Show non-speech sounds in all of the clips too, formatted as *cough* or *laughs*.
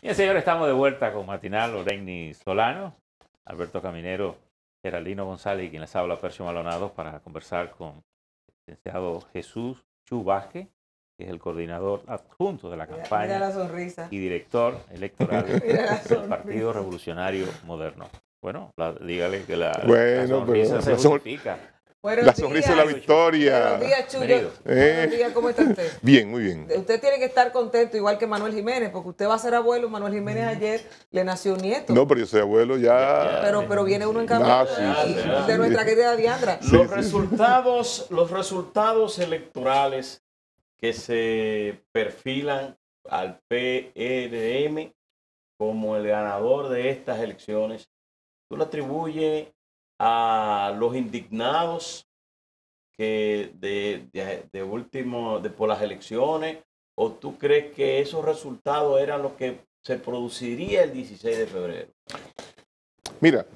Bien, señores, estamos de vuelta con Matinal, Oregni Solano, Alberto Caminero, Geraldino González y quien les habla, Percio Malonado, para conversar con el licenciado Jesús chubaje que es el coordinador adjunto de la campaña y director electoral *laughs* del Partido Revolucionario Moderno. Bueno, dígale que la, bueno, sonrisa se justifica la sonrisa de la victoria. Buenos días, Chuyo. Buenos eh. ¿cómo está usted? *laughs* Bien, muy bien. Usted tiene que estar contento, igual que Manuel Jiménez, porque usted va a ser abuelo. Manuel Jiménez mm. ayer le nació un nieto. No, pero yo soy abuelo ya. Pero, viene uno en camino ah, sí, de nuestra querida Diandra. los, resultados, los resultados electorales que se perfilan al PRM e como el ganador de estas elecciones, tú lo atribuye? a los indignados que de, último, de por las elecciones, o tú crees que esos resultados eran los que se produciría el 16 de febrero? Mira,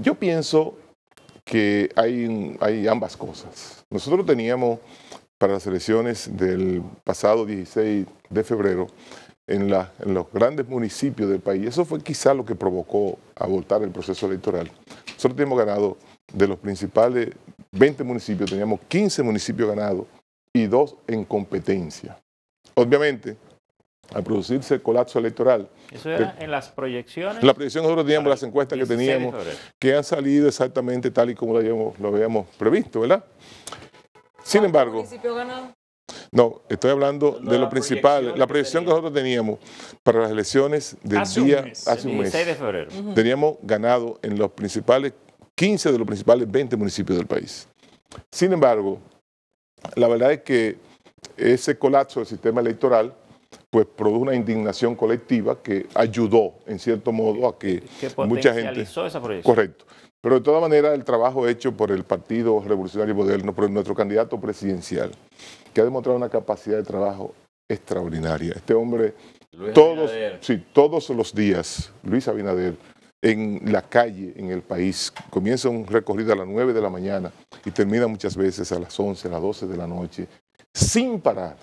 yo pienso que hay, hay ambas cosas. Nosotros teníamos para las elecciones del pasado 16 de febrero en, los grandes municipios del país. Eso fue quizá lo que provocó abortar el proceso electoral. Nosotros hemos ganado de los principales 20 municipios, teníamos 15 municipios ganados y dos en competencia. Obviamente, al producirse el colapso electoral. Eso era en las proyecciones. las proyecciones, nosotros teníamos las encuestas que teníamos, que han salido exactamente tal y como lo lo habíamos previsto, ¿verdad? Sin embargo, no, estoy hablando de lo principal, la proyección que, nosotros teníamos para las elecciones del día hace un mes. de febrero. Teníamos ganado en los principales 15 de los principales 20 municipios del país. Sin embargo, la verdad es que ese colapso del sistema electoral pues produjo una indignación colectiva que ayudó en cierto modo a que, mucha gente esa proyección. correcto pero de todas maneras, el trabajo hecho por el Partido Revolucionario Moderno, por nuestro candidato presidencial, que ha demostrado una capacidad de trabajo extraordinaria. Este hombre, todos, sí, todos los días, Luis Abinader, en la calle, en el país, comienza un recorrido a las 9 de la mañana y termina muchas veces a las 11, a las 12 de la noche, sin parar.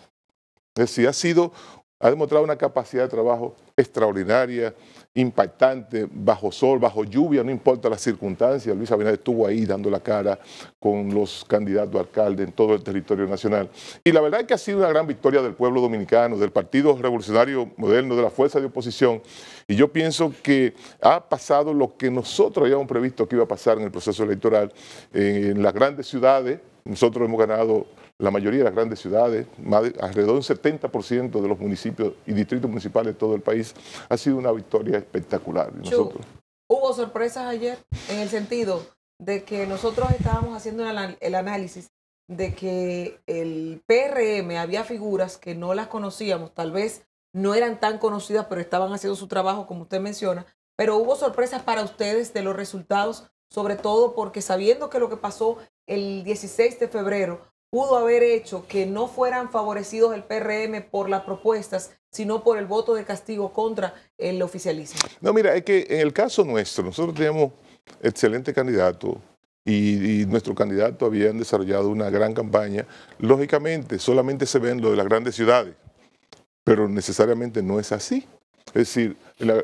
Es decir, ha sido, ha demostrado una capacidad de trabajo extraordinaria, impactante, bajo sol, bajo lluvia, no importa las circunstancias. Luis Abinader estuvo ahí dando la cara con los candidatos a alcalde en todo el territorio nacional. Y la verdad es que ha sido una gran victoria del pueblo dominicano, del Partido Revolucionario Moderno, de la fuerza de oposición. Y yo pienso que ha pasado lo que nosotros habíamos previsto que iba a pasar en el proceso electoral eh, en las grandes ciudades nosotros hemos ganado la mayoría de las grandes ciudades, más de, alrededor del 70% de los municipios y distritos municipales de todo el país. Ha sido una victoria espectacular. nosotros. Hubo sorpresas ayer en el sentido de que nosotros estábamos haciendo el análisis de que el PRM había figuras que no las conocíamos, tal vez no eran tan conocidas, pero estaban haciendo su trabajo, como usted menciona. Pero hubo sorpresas para ustedes de los resultados sobre todo porque sabiendo que lo que pasó el 16 de febrero pudo haber hecho que no fueran favorecidos el PRM por las propuestas, sino por el voto de castigo contra el oficialismo. No, mira, es que en el caso nuestro, nosotros teníamos excelente candidato y, y nuestro candidato habían desarrollado una gran campaña. Lógicamente, solamente se ven lo de las grandes ciudades, pero necesariamente no es así. Es decir,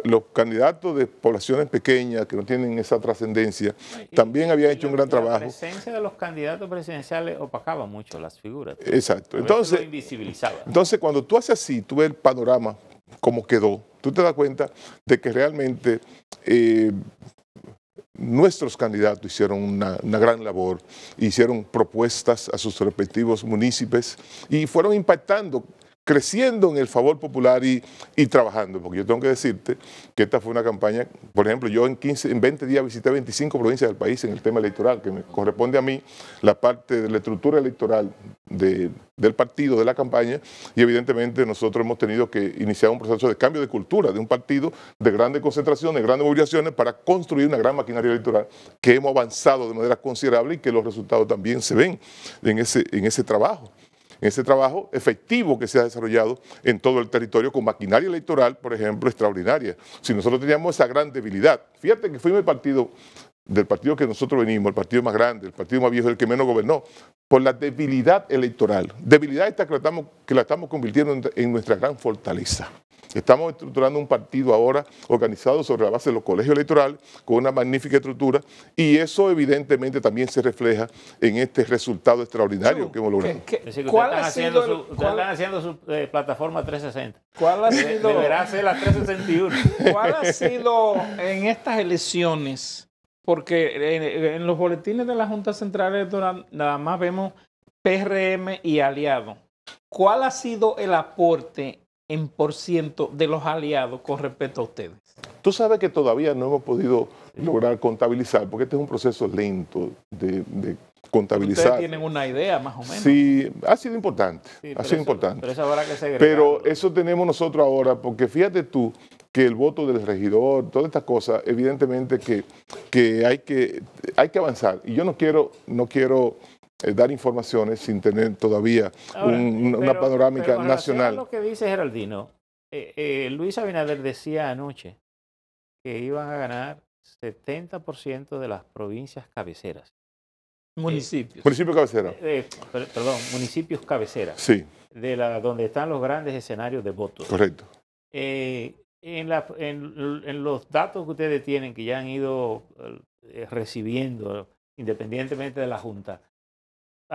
los candidatos de poblaciones pequeñas que no tienen esa trascendencia también habían hecho un gran trabajo. La presencia de los candidatos presidenciales opacaba mucho las figuras. Exacto. Entonces, invisibilizaba. entonces, cuando tú haces así, tú ves el panorama como quedó, tú te das cuenta de que realmente eh, nuestros candidatos hicieron una, gran labor, hicieron propuestas a sus respectivos municipios y fueron impactando creciendo en el favor popular y, trabajando, porque yo tengo que decirte que esta fue una campaña, por ejemplo, yo en, 15, en 20 días visité 25 provincias del país en el tema electoral, que me corresponde a mí la parte de la estructura electoral del partido, de la campaña, y evidentemente nosotros hemos tenido que iniciar un proceso de cambio de cultura de un partido de grandes concentraciones, de grandes movilizaciones, para construir una gran maquinaria electoral que hemos avanzado de manera considerable y que los resultados también se ven en ese, en ese trabajo en ese trabajo efectivo que se ha desarrollado en todo el territorio con maquinaria electoral, por ejemplo, extraordinaria. Si nosotros teníamos esa gran debilidad, fíjate que fuimos el partido del partido que nosotros venimos, el partido más grande, el partido más viejo, el que menos gobernó, por la debilidad electoral. Debilidad esta que la estamos, que la estamos convirtiendo en nuestra gran fortaleza. Estamos estructurando un partido ahora organizado sobre la base de los colegios electorales con una magnífica estructura y eso evidentemente también se refleja en este resultado extraordinario que hemos logrado. Eh, ¿cuál ha sido su, plataforma 360. ¿Cuál ha sido? Deberá ser la 361. *laughs* ¿Cuál ha sido en estas elecciones? Porque en, los boletines de la Junta Central Electoral nada más vemos PRM y Aliado. ¿Cuál ha sido el aporte en por ciento de los aliados con respecto a ustedes? Tú sabes que todavía no hemos podido lograr contabilizar, porque este es un proceso lento de, contabilizar. Ustedes tienen una idea más o menos. Sí, ha sido importante, ha sido importante. Pero eso, que pero eso tenemos nosotros ahora, porque fíjate tú que el voto del regidor, todas estas cosas, evidentemente que, que, hay que hay que avanzar. Y yo no quiero, no quiero eh, dar informaciones sin tener todavía una panorámica nacional. Lo que dice Geraldino, eh, eh, Luis Abinader decía anoche que iban a ganar 70% de las provincias cabeceras. Municipios. municipios cabeceras. perdón, municipios cabeceras. Sí. De la, donde están los grandes escenarios de votos. Correcto. en, los datos que ustedes tienen, que ya han ido recibiendo, independientemente de la Junta,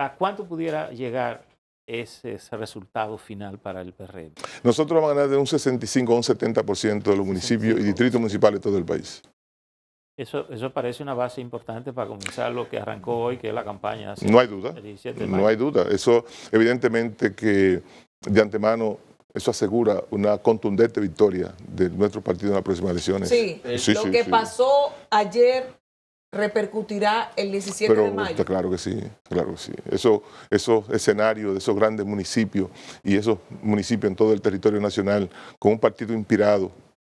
¿A cuánto pudiera llegar ese, resultado final para el PRM? Nosotros vamos a ganar de un 65 a un 70% de los municipios y distritos municipales de todo el país. Eso, eso parece una base importante para comenzar lo que arrancó hoy, que es la campaña. no hay duda. No hay duda. Eso, evidentemente, que de antemano eso asegura una contundente victoria de nuestro partido en las próximas elecciones. Sí, lo que pasó ayer repercutirá el 17 de mayo. claro que sí, claro que sí. Eso, esos escenarios de esos grandes municipios y esos municipios en todo el territorio nacional con un partido inspirado,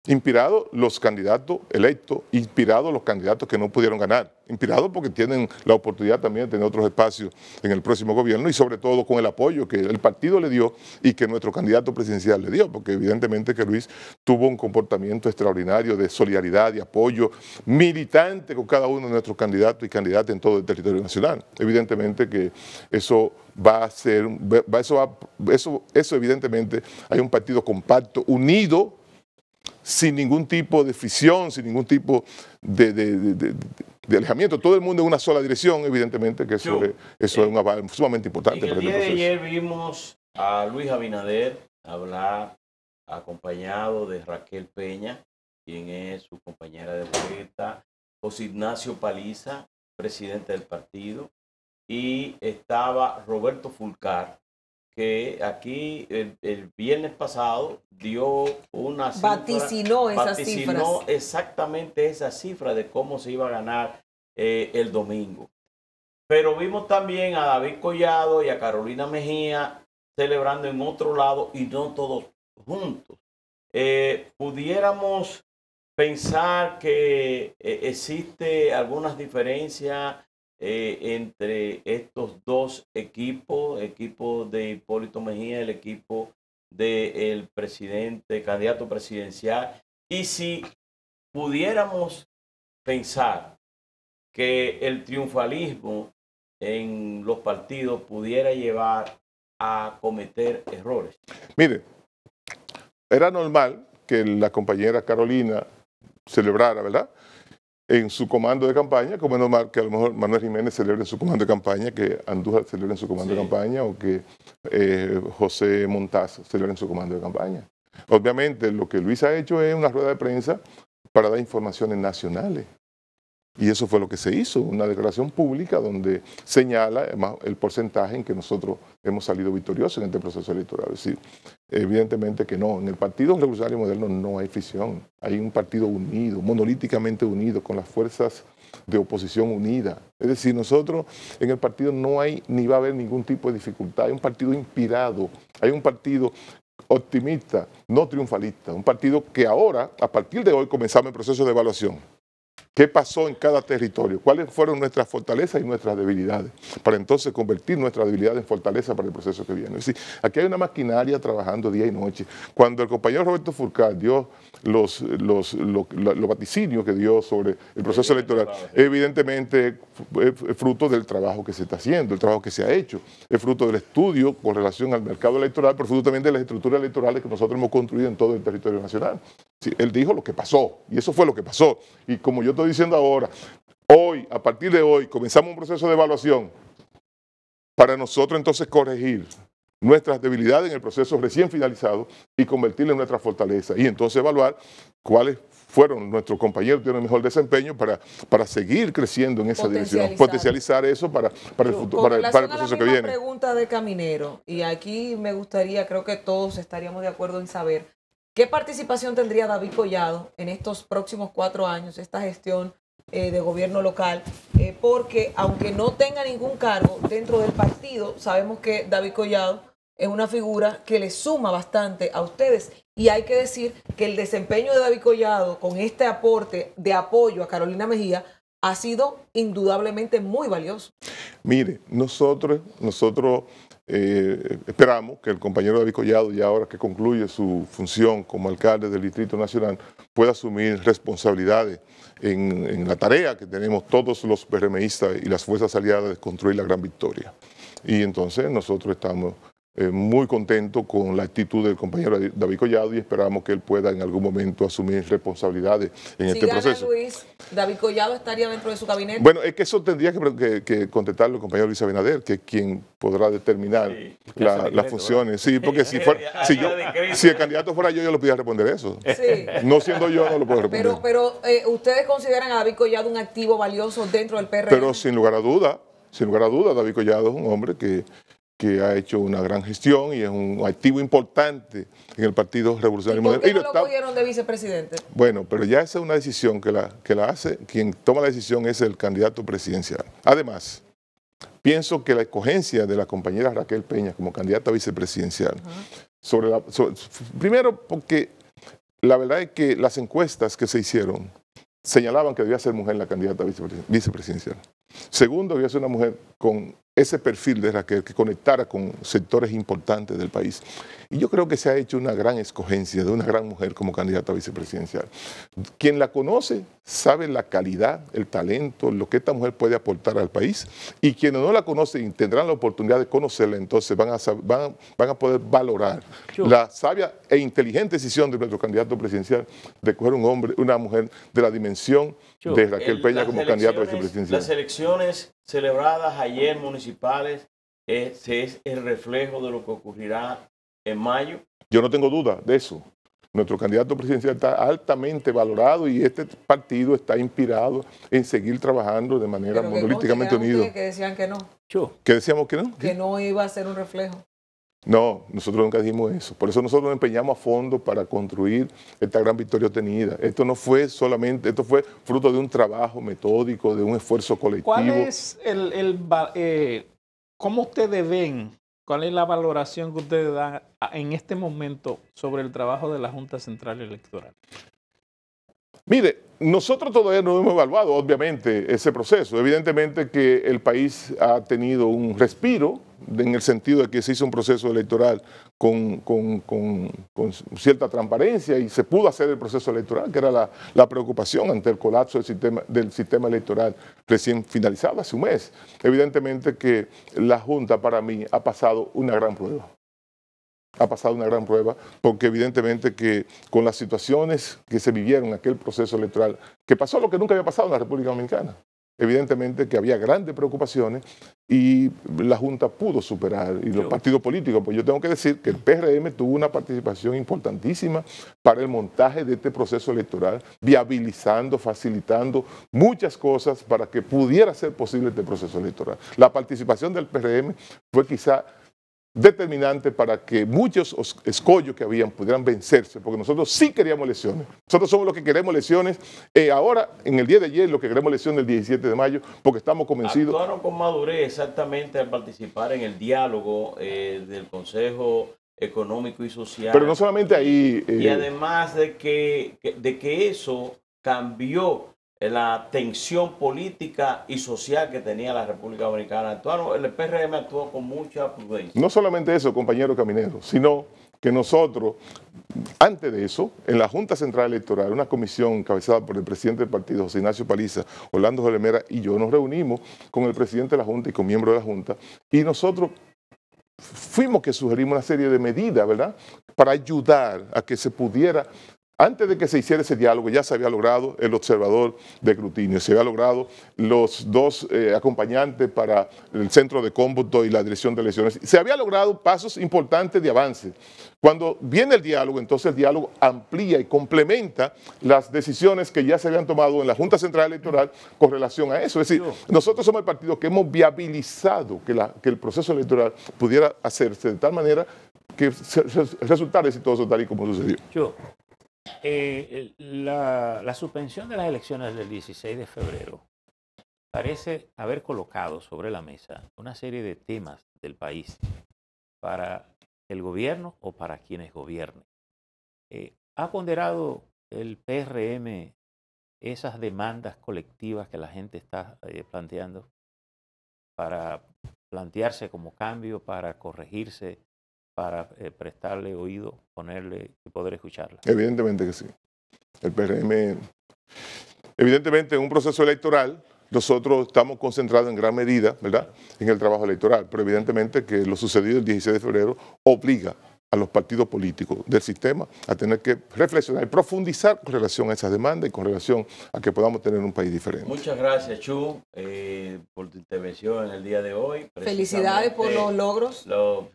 Inspirados los candidatos electos, inspirados los candidatos que no pudieron ganar, inspirados porque tienen la oportunidad también de tener otros espacios en el próximo gobierno y sobre todo con el apoyo que el partido le dio y que nuestro candidato presidencial le dio, porque evidentemente que Luis tuvo un comportamiento extraordinario de solidaridad, y apoyo militante con cada uno de nuestros candidatos y candidatas en todo el territorio nacional. Evidentemente que eso va a ser, eso evidentemente hay un partido compacto, unido sin ningún tipo de fisión, sin ningún tipo de, alejamiento. Todo el mundo en una sola dirección, evidentemente, que eso, es, eh, sumamente importante. el día de ayer vimos a Luis Abinader hablar acompañado de Raquel Peña, quien es su compañera de boleta, José Ignacio Paliza, presidente del partido, y estaba Roberto Fulcar, que aquí el, viernes pasado dio una cifra. Vaticinó exactamente esa cifra de cómo se iba a ganar eh, el domingo. Pero vimos también a David Collado y a Carolina Mejía celebrando en otro lado y no todos juntos. Eh, pudiéramos pensar que eh, existe algunas diferencias eh, entre estos dos equipos, equipo de Hipólito Mejía, el equipo del presidente, candidato presidencial, y si pudiéramos pensar que el triunfalismo en los partidos pudiera llevar a cometer errores. Mire, era normal que la compañera Carolina celebrara, ¿verdad? en su comando de campaña, como normal que a lo mejor Manuel Jiménez celebre en su comando de campaña, que Andújar celebre en su comando de campaña o que eh, José Montaz celebre en su comando de campaña. Obviamente lo que Luis ha hecho es una rueda de prensa para dar informaciones nacionales, y eso fue lo que se hizo, una declaración pública donde señala el porcentaje en que nosotros hemos salido victoriosos en este proceso electoral. Es decir, evidentemente que no, en el Partido Revolucionario Moderno no hay fisión, hay un partido unido, monolíticamente unido, con las fuerzas de oposición unida. Es decir, nosotros en el partido no hay ni va a haber ningún tipo de dificultad, hay un partido inspirado, hay un partido optimista, no triunfalista, un partido que ahora, a partir de hoy, comenzamos el proceso de evaluación qué pasó en cada territorio, cuáles fueron nuestras fortalezas y nuestras debilidades, para entonces convertir nuestras debilidades en fortaleza para el proceso que viene. Es decir, aquí hay una maquinaria trabajando día y noche. Cuando el compañero Roberto Furcal dio los, los, vaticinios que dio sobre el proceso electoral, evidentemente es fruto del trabajo que se está haciendo, el trabajo que se ha hecho, es fruto del estudio con relación al mercado electoral, pero fruto también de las estructuras electorales que nosotros hemos construido en todo el territorio nacional. Sí, él dijo lo que pasó, y eso fue lo que pasó. Y como yo diciendo ahora. Hoy, a partir de hoy, comenzamos un proceso de evaluación para nosotros entonces corregir nuestras debilidades en el proceso recién finalizado y convertirlo en nuestra fortaleza. Y entonces evaluar cuáles fueron nuestros compañeros que tienen mejor desempeño para, para seguir creciendo en esa dirección, potencializar eso para, el, futuro, para, el proceso que viene. pregunta de Caminero, y aquí me gustaría, creo que todos estaríamos de acuerdo en saber, ¿Qué participación tendría David Collado en estos próximos cuatro años, esta gestión eh, de gobierno local? Eh, porque aunque no tenga ningún cargo dentro del partido, sabemos que David Collado es una figura que le suma bastante a ustedes. Y hay que decir que el desempeño de David Collado con este aporte de apoyo a Carolina Mejía ha sido indudablemente muy valioso. Mire, nosotros, nosotros eh, esperamos que el compañero David Collado, ya ahora que concluye su función como alcalde del Distrito Nacional, pueda asumir responsabilidades en, en la tarea que tenemos todos los PRMistas y las fuerzas aliadas de construir la gran victoria. Y entonces nosotros estamos eh, muy contento con la actitud del compañero David Collado y esperamos que él pueda en algún momento asumir responsabilidades en este proceso. Luis, David Collado estaría dentro de su gabinete. Bueno, es que eso tendría que, contestarlo el compañero Luis Abinader, que es quien podrá determinar las funciones. Sí, porque si, si, el candidato fuera yo, yo lo pudiera responder eso. No siendo yo, no lo puedo responder. Pero, eh, ¿ustedes consideran a David Collado un activo valioso dentro del PRM? Pero sin lugar a duda, sin lugar a duda, David Collado es un hombre que que ha hecho una gran gestión y es un activo importante en el Partido Revolucionario ¿Y por qué no lo pudieron de vicepresidente? Bueno, pero ya esa es una decisión que la, que la hace, quien toma la decisión es el candidato presidencial. Además, pienso que la escogencia de la compañera Raquel Peña como candidata vicepresidencial, primero porque la verdad es que las encuestas que se hicieron señalaban que debía ser mujer la candidata vicepresidencial. Segundo, debía ser una mujer con ese perfil de Raquel que conectara con sectores importantes del país. Y yo creo que se ha hecho una gran escogencia de una gran mujer como candidata a vicepresidencial. Quien la conoce sabe la calidad, el talento, lo que esta mujer puede aportar al país. Y quienes no la conocen y tendrán la oportunidad de conocerla, entonces van a, van, a poder valorar la sabia e inteligente decisión de nuestro candidato presidencial de coger un hombre, una mujer de la dimensión de Raquel Peña como candidata a vicepresidencial. Las elecciones celebradas ayer municipales es, es el reflejo de lo que ocurrirá en mayo? Yo no tengo duda de eso. Nuestro candidato presidencial está altamente valorado y este partido está inspirado en seguir trabajando de manera monolíticamente unida. Que decían que no. Yo. decíamos que no? Que no iba a ser un reflejo. No, nosotros nunca dijimos eso. Por eso nosotros nos empeñamos a fondo para construir esta gran victoria obtenida. Esto no fue solamente, esto fue fruto de un trabajo metódico, de un esfuerzo colectivo. ¿Cuál es el, el eh, cómo ustedes ven, cuál es la valoración que ustedes dan en este momento sobre el trabajo de la Junta Central Electoral? Mire, nosotros todavía no hemos evaluado, obviamente, ese proceso. Evidentemente que el país ha tenido un respiro en el sentido de que se hizo un proceso electoral con, cierta transparencia y se pudo hacer el proceso electoral, que era la, preocupación ante el colapso del sistema electoral recién finalizado hace un mes. Evidentemente que la Junta para mí ha pasado una gran prueba ha pasado una gran prueba, porque evidentemente que con las situaciones que se vivieron en aquel proceso electoral, que pasó lo que nunca había pasado en la República Dominicana, evidentemente que había grandes preocupaciones y la Junta pudo superar, y los partidos políticos, pues yo tengo que decir que el PRM tuvo una participación importantísima para el montaje de este proceso electoral, viabilizando, facilitando muchas cosas para que pudiera ser posible este proceso electoral. La participación del PRM fue quizá determinante para que muchos escollos que habían pudieran vencerse, porque nosotros sí queríamos lesiones. Nosotros somos los que queremos lesiones. Eh, ahora, en el día de ayer, lo que queremos lesiones el 17 de mayo, porque estamos convencidos. Actuaron con madurez exactamente al participar en el diálogo eh, del Consejo Económico y Social. Pero no solamente ahí. y eh, además de que, de que eso cambió la tensión política y social que tenía la República Dominicana actual. El PRM actuó con mucha prudencia. No solamente eso, compañero Caminero, sino que nosotros, antes de eso, en la Junta Central Electoral, una comisión encabezada por el presidente del partido, José Ignacio Paliza, Orlando Jolemera y yo, nos reunimos con el presidente de la Junta y con miembros de la Junta, y nosotros fuimos que sugerimos una serie de medidas, ¿verdad?, para ayudar a que se pudiera antes de que se hiciera ese diálogo ya se había logrado el observador de Crutinio, se había logrado los dos eh, acompañantes para el centro de cómputo y la dirección de elecciones. Se había logrado pasos importantes de avance. Cuando viene el diálogo, entonces el diálogo amplía y complementa las decisiones que ya se habían tomado en la Junta Central Electoral con relación a eso. Es decir, nosotros somos el partido que hemos viabilizado que, que el proceso electoral pudiera hacerse de tal manera que resultara exitoso tal y como sucedió. Eh, la, suspensión de las elecciones del 16 de febrero parece haber colocado sobre la mesa una serie de temas del país para el gobierno o para quienes gobiernen. Eh, ¿Ha ponderado el PRM esas demandas colectivas que la gente está eh, planteando para plantearse como cambio, para corregirse para eh, prestarle oído, ponerle y poder escucharla. Evidentemente que sí. El PRM, evidentemente en un proceso electoral, nosotros estamos concentrados en gran medida, ¿verdad?, en el trabajo electoral, pero evidentemente que lo sucedido el 16 de febrero obliga a los partidos políticos del sistema a tener que reflexionar y profundizar con relación a esas demandas y con relación a que podamos tener un país diferente. Muchas gracias, Chu, eh, por tu intervención en el día de hoy. Felicidades por los logros.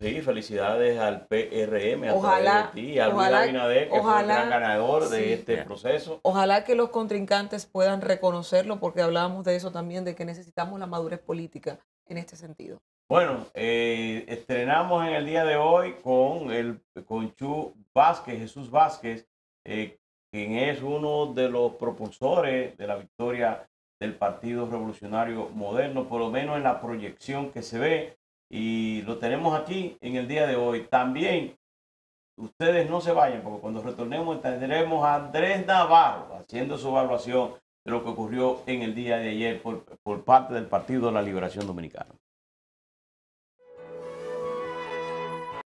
sí, felicidades al PRM, a ojalá, a ojalá, Luis que el gran ganador de este proceso. Ojalá que los contrincantes puedan reconocerlo, porque hablábamos de eso también, de que necesitamos la madurez política en este sentido. Bueno, eh, estrenamos en el día de hoy con, el, con Chu Vázquez, Jesús Vázquez, eh, quien es uno de los propulsores de la victoria del Partido Revolucionario Moderno, por lo menos en la proyección que se ve, y lo tenemos aquí en el día de hoy. También, ustedes no se vayan, porque cuando retornemos tendremos a Andrés Navarro haciendo su evaluación de lo que ocurrió en el día de ayer por parte del Partido de la Liberación Dominicana.